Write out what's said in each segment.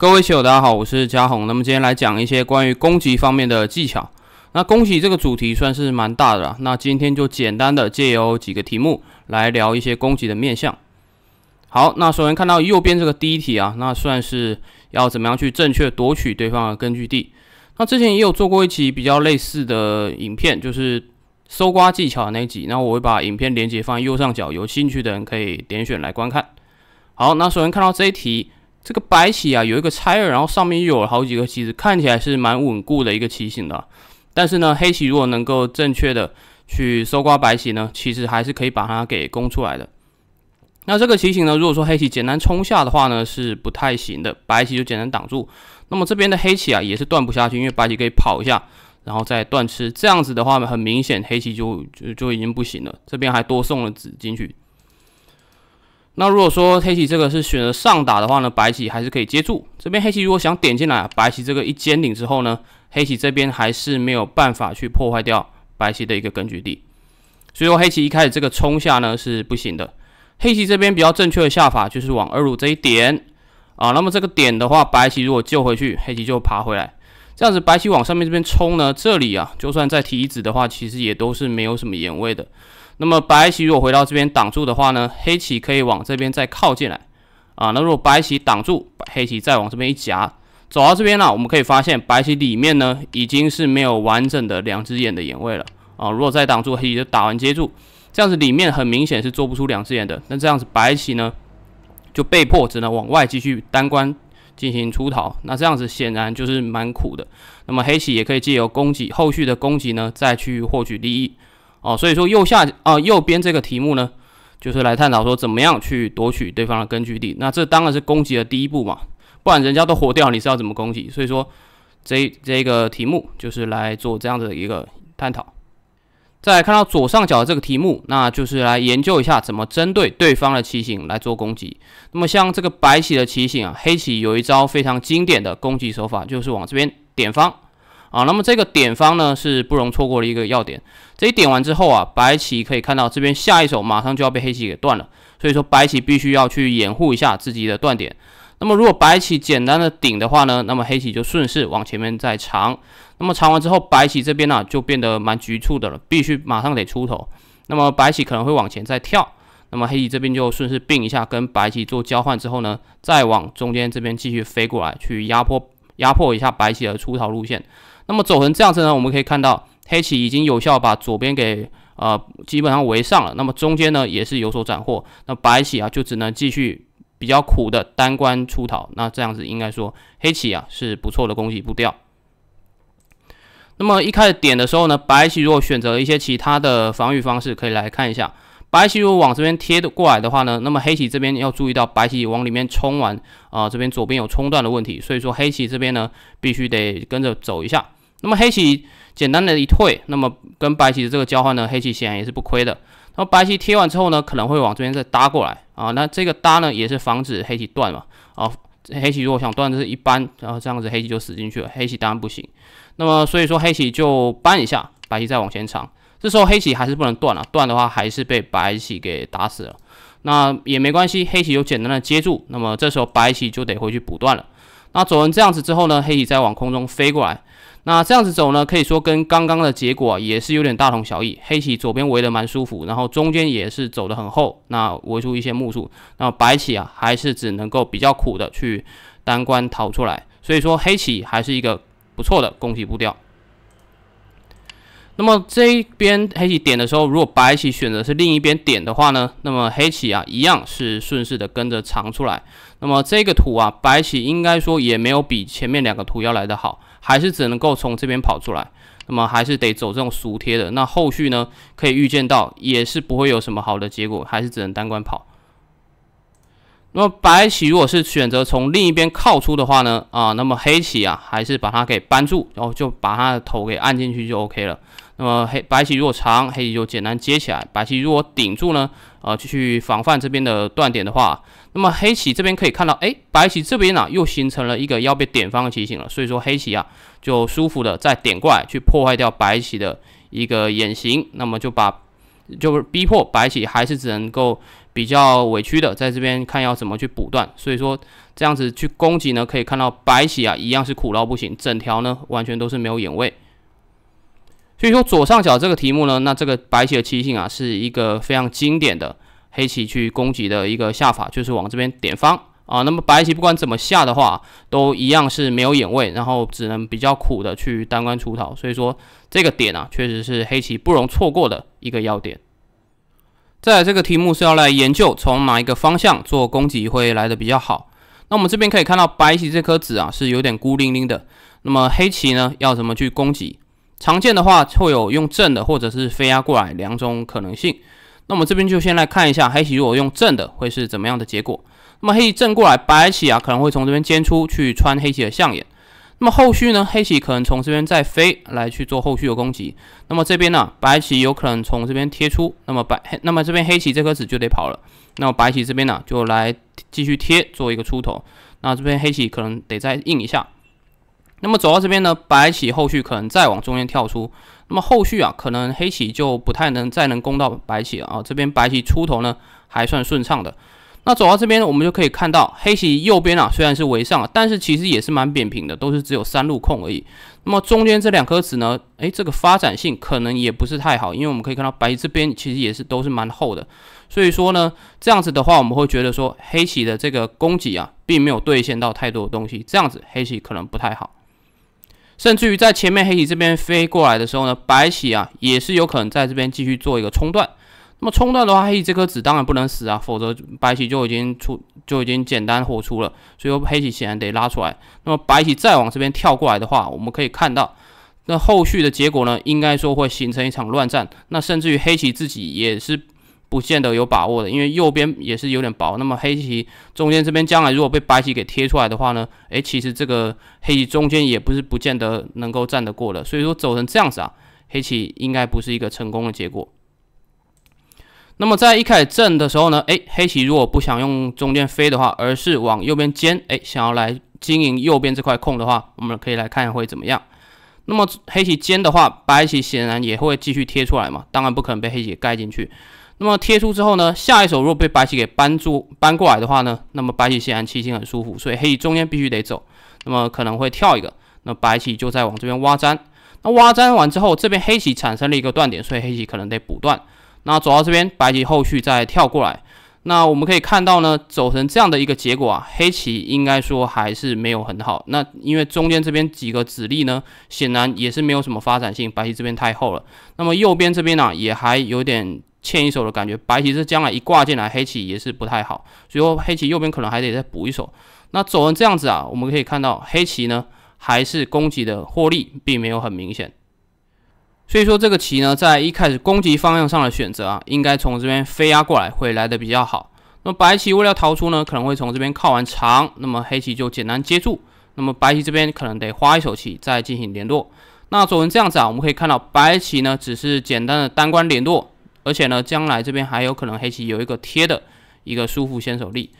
各位棋友，大家好，我是嘉宏。那么今天来讲一些关于攻击方面的技巧。那攻击这个主题算是蛮大的了。那今天就简单的借由几个题目来聊一些攻击的面向。好，那首先看到右边这个第一题啊，那算是要怎么样去正确夺取对方的根据地？那之前也有做过一期比较类似的影片，就是搜刮技巧那一集。那我会把影片连接放在右上角，有兴趣的人可以点选来观看。好，那首先看到这一题。这个白棋啊有一个拆二，然后上面又有了好几个棋子，看起来是蛮稳固的一个棋形的。但是呢，黑棋如果能够正确的去搜刮白棋呢，其实还是可以把它给攻出来的。那这个棋形呢，如果说黑棋简单冲下的话呢，是不太行的。白棋就简单挡住，那么这边的黑棋啊也是断不下去，因为白棋可以跑一下，然后再断吃。这样子的话，呢，很明显黑棋就就就已经不行了。这边还多送了子进去。那如果说黑棋这个是选择上打的话呢，白棋还是可以接住。这边黑棋如果想点进来，白棋这个一尖顶之后呢，黑棋这边还是没有办法去破坏掉白棋的一个根据地。所以说黑棋一开始这个冲下呢是不行的。黑棋这边比较正确的下法就是往二路这一点啊。那么这个点的话，白棋如果救回去，黑棋就爬回来。这样子白棋往上面这边冲呢，这里啊就算再提一子的话，其实也都是没有什么眼位的。那么白棋如果回到这边挡住的话呢，黑棋可以往这边再靠进来啊。那如果白棋挡住，黑棋再往这边一夹，走到这边呢，我们可以发现白棋里面呢已经是没有完整的两只眼的眼位了啊。如果再挡住黑棋就打完接住，这样子里面很明显是做不出两只眼的。那这样子白棋呢就被迫只能往外继续单关。进行出逃，那这样子显然就是蛮苦的。那么黑棋也可以借由攻击后续的攻击呢再去获取利益。哦，所以说右下啊，右边这个题目呢，就是来探讨说怎么样去夺取对方的根据地。那这当然是攻击的第一步嘛，不然人家都活掉，你是要怎么攻击？所以说这这个题目就是来做这样的一个探讨。再看到左上角这个题目，那就是来研究一下怎么针对对方的棋形来做攻击。那么像这个白棋的棋形啊，黑棋有一招非常经典的攻击手法，就是往这边点方。啊，那么这个点方呢是不容错过的一个要点。这一点完之后啊，白棋可以看到这边下一手马上就要被黑棋给断了，所以说白棋必须要去掩护一下自己的断点。那么如果白棋简单的顶的话呢，那么黑棋就顺势往前面再长。那么长完之后，白棋这边呢就变得蛮局促的了，必须马上得出头。那么白棋可能会往前再跳，那么黑棋这边就顺势并一下，跟白棋做交换之后呢，再往中间这边继续飞过来去压迫。压迫一下白棋的出逃路线，那么走成这样子呢？我们可以看到黑棋已经有效把左边给呃基本上围上了，那么中间呢也是有所斩获，那白棋啊就只能继续比较苦的单官出逃，那这样子应该说黑棋啊是不错的攻击步调。那么一开始点的时候呢，白棋如果选择一些其他的防御方式，可以来看一下。白棋如果往这边贴的过来的话呢，那么黑棋这边要注意到白棋往里面冲完啊，这边左边有冲断的问题，所以说黑棋这边呢必须得跟着走一下。那么黑棋简单的一退，那么跟白棋的这个交换呢，黑棋显然也是不亏的。那么白棋贴完之后呢，可能会往这边再搭过来啊，那这个搭呢也是防止黑棋断嘛啊。黑棋如果想断就是一扳，然后这样子黑棋就死进去了，黑棋当然不行。那么所以说黑棋就扳一下，白棋再往前长。这时候黑棋还是不能断了，断的话还是被白棋给打死了。那也没关系，黑棋有简单的接住。那么这时候白棋就得回去补断了。那走完这样子之后呢，黑棋再往空中飞过来。那这样子走呢，可以说跟刚刚的结果也是有点大同小异。黑棋左边围得蛮舒服，然后中间也是走得很厚，那围出一些木数。那白棋啊，还是只能够比较苦的去单关逃出来。所以说黑棋还是一个不错的攻击步调。那么这边黑棋点的时候，如果白棋选择是另一边点的话呢，那么黑棋啊一样是顺势的跟着长出来。那么这个图啊，白棋应该说也没有比前面两个图要来的好，还是只能够从这边跑出来。那么还是得走这种俗贴的。那后续呢，可以预见到也是不会有什么好的结果，还是只能单关跑。那么白棋如果是选择从另一边靠出的话呢，啊，那么黑棋啊还是把它给扳住，然后就把它的头给按进去就 OK 了。那么黑白棋如果长，黑棋就简单接起来；白棋如果顶住呢，呃，就去防范这边的断点的话，那么黑棋这边可以看到，哎，白棋这边呢又形成了一个要被点方的棋形了，所以说黑棋啊就舒服的再点过来去破坏掉白棋的一个眼形，那么就把就逼迫白棋还是只能够比较委屈的在这边看要怎么去补断，所以说这样子去攻击呢，可以看到白棋啊一样是苦劳不行，整条呢完全都是没有眼位。所以说左上角这个题目呢，那这个白棋的棋性啊，是一个非常经典的黑棋去攻击的一个下法，就是往这边点方啊。那么白棋不管怎么下的话，都一样是没有眼位，然后只能比较苦的去单关出逃。所以说这个点啊，确实是黑棋不容错过的一个要点。再来这个题目是要来研究从哪一个方向做攻击会来的比较好。那我们这边可以看到白棋这颗子啊是有点孤零零的，那么黑棋呢要怎么去攻击？常见的话会有用正的或者是飞压过来两种可能性，那我们这边就先来看一下黑棋如果用正的会是怎么样的结果。那么黑棋正过来，白棋啊可能会从这边尖出去穿黑棋的象眼，那么后续呢黑棋可能从这边再飞来去做后续的攻击。那么这边呢白棋有可能从这边贴出，那么白那么这边黑棋这颗子就得跑了。那么白棋这边呢就来继续贴做一个出头，那这边黑棋可能得再应一下。那么走到这边呢，白棋后续可能再往中间跳出。那么后续啊，可能黑棋就不太能再能攻到白棋啊。这边白棋出头呢还算顺畅的。那走到这边，我们就可以看到黑棋右边啊虽然是围上，但是其实也是蛮扁平的，都是只有三路空而已。那么中间这两颗子呢，哎，这个发展性可能也不是太好，因为我们可以看到白这边其实也是都是蛮厚的。所以说呢，这样子的话，我们会觉得说黑棋的这个攻击啊，并没有兑现到太多的东西。这样子黑棋可能不太好。甚至于在前面黑棋这边飞过来的时候呢，白棋啊也是有可能在这边继续做一个冲断。那么冲断的话，黑棋这颗子当然不能死啊，否则白棋就已经出就已经简单活出了。所以说黑棋显然得拉出来。那么白棋再往这边跳过来的话，我们可以看到，那后续的结果呢，应该说会形成一场乱战。那甚至于黑棋自己也是。不见得有把握的，因为右边也是有点薄。那么黑棋中间这边将来如果被白棋给贴出来的话呢？诶，其实这个黑棋中间也不是不见得能够站得过的。所以说走成这样子啊，黑棋应该不是一个成功的结果。那么在一开始震的时候呢，诶，黑棋如果不想用中间飞的话，而是往右边尖，诶，想要来经营右边这块空的话，我们可以来看会怎么样。那么黑棋尖的话，白棋显然也会继续贴出来嘛，当然不可能被黑棋盖进去。那么贴出之后呢，下一手如果被白棋给扳住、扳过来的话呢，那么白棋显然气性很舒服，所以黑棋中间必须得走，那么可能会跳一个，那白棋就在往这边挖粘，那挖粘完之后，这边黑棋产生了一个断点，所以黑棋可能得补断。那走到这边，白棋后续再跳过来，那我们可以看到呢，走成这样的一个结果啊，黑棋应该说还是没有很好。那因为中间这边几个子力呢，显然也是没有什么发展性，白棋这边太厚了。那么右边这边呢，也还有点。欠一手的感觉，白棋这将来一挂进来，黑棋也是不太好，所以说黑棋右边可能还得再补一手。那走成这样子啊，我们可以看到黑棋呢还是攻击的获利并没有很明显，所以说这个棋呢在一开始攻击方向上的选择啊，应该从这边飞压过来会来的比较好。那么白棋为了逃出呢，可能会从这边靠完长，那么黑棋就简单接住，那么白棋这边可能得花一手棋再进行联络。那走成这样子啊，我们可以看到白棋呢只是简单的单关联络。而且呢，将来这边还有可能黑棋有一个贴的一个舒服先手力。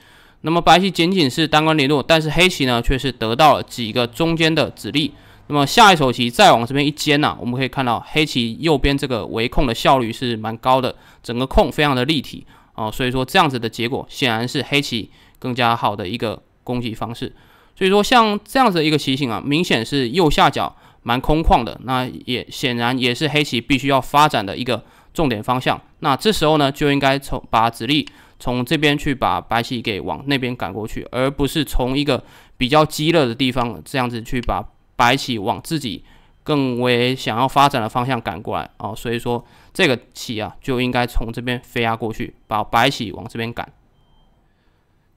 那么白棋仅仅是单关联络，但是黑棋呢却是得到了几个中间的子力。那么下一手棋再往这边一尖呢，我们可以看到黑棋右边这个围控的效率是蛮高的，整个控非常的立体啊。所以说这样子的结果显然是黑棋更加好的一个攻击方式。所以说像这样子的一个棋形啊，明显是右下角蛮空旷的，那也显然也是黑棋必须要发展的一个。重点方向，那这时候呢，就应该从把子力从这边去把白棋给往那边赶过去，而不是从一个比较激烈的地方这样子去把白棋往自己更为想要发展的方向赶过来啊。所以说这个棋啊，就应该从这边飞压过去，把白棋往这边赶。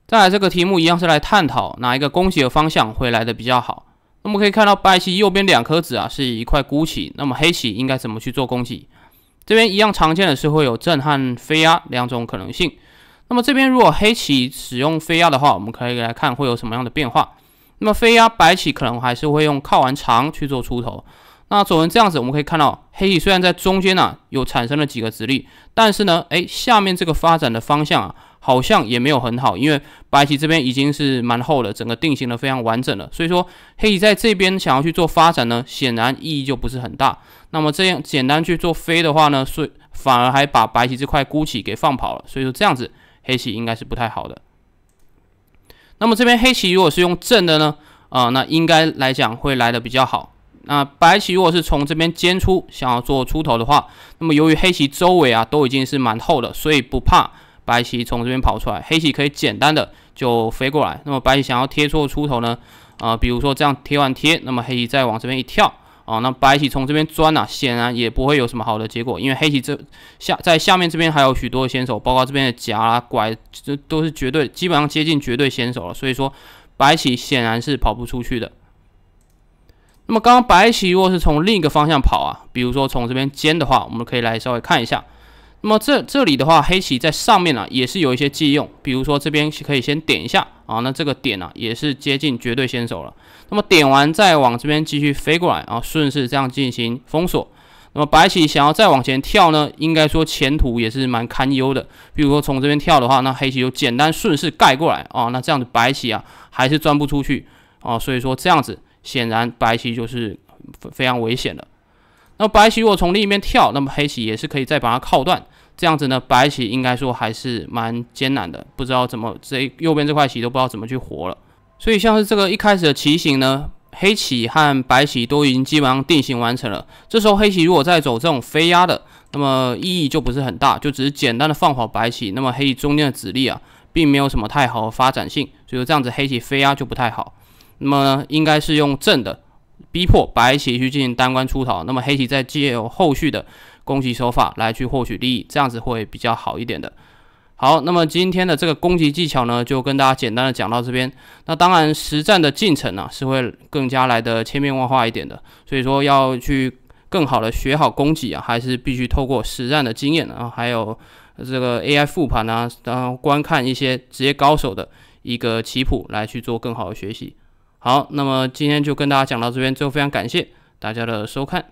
再来这个题目一样是来探讨哪一个攻击的方向会来的比较好。那么可以看到白棋右边两颗子啊是一块孤棋，那么黑棋应该怎么去做攻击？这边一样常见的是会有震撼飞压两种可能性。那么这边如果黑棋使用飞压的话，我们可以来看会有什么样的变化。那么飞压白棋可能还是会用靠完长去做出头。那走成这样子，我们可以看到黑棋虽然在中间呢有产生了几个直立，但是呢，哎，下面这个发展的方向啊好像也没有很好，因为白棋这边已经是蛮厚了，整个定型的非常完整了。所以说黑棋在这边想要去做发展呢，显然意义就不是很大。那么这样简单去做飞的话呢，所以反而还把白棋这块孤棋给放跑了，所以说这样子黑棋应该是不太好的。那么这边黑棋如果是用正的呢，啊，那应该来讲会来的比较好。那白棋如果是从这边尖出，想要做出头的话，那么由于黑棋周围啊都已经是蛮厚的，所以不怕白棋从这边跑出来，黑棋可以简单的就飞过来。那么白棋想要贴错出头呢，啊，比如说这样贴完贴，那么黑棋再往这边一跳。哦，那白棋从这边钻啊，显然也不会有什么好的结果，因为黑棋这下在下面这边还有许多先手，包括这边的夹啊拐，这都是绝对基本上接近绝对先手了，所以说白棋显然是跑不出去的。那么刚刚白棋如果是从另一个方向跑啊，比如说从这边尖的话，我们可以来稍微看一下。那么这这里的话，黑棋在上面呢也是有一些忌用，比如说这边可以先点一下啊，那这个点呢也是接近绝对先手了。那么点完再往这边继续飞过来啊，顺势这样进行封锁。那么白棋想要再往前跳呢，应该说前途也是蛮堪忧的。比如说从这边跳的话，那黑棋就简单顺势盖过来啊，那这样子白棋啊还是钻不出去啊，所以说这样子显然白棋就是非常危险的。那白棋如果从另一边跳，那么黑棋也是可以再把它靠断。这样子呢，白棋应该说还是蛮艰难的，不知道怎么这右边这块棋都不知道怎么去活了。所以像是这个一开始的棋形呢，黑棋和白棋都已经基本上定型完成了。这时候黑棋如果再走这种飞压的，那么意义就不是很大，就只是简单的放跑白棋。那么黑棋中间的子力啊，并没有什么太好的发展性，所以说这样子黑棋飞压就不太好。那么应该是用正的逼迫白棋去进行单关出逃，那么黑棋再借由后续的攻击手法来去获取利益，这样子会比较好一点的。好，那么今天的这个攻击技巧呢，就跟大家简单的讲到这边。那当然，实战的进程呢是会更加来的千变万化一点的。所以说，要去更好的学好攻击啊，还是必须透过实战的经验，啊，还有这个 AI 复盘啊，然后观看一些职业高手的一个棋谱来去做更好的学习。好，那么今天就跟大家讲到这边，最后非常感谢大家的收看。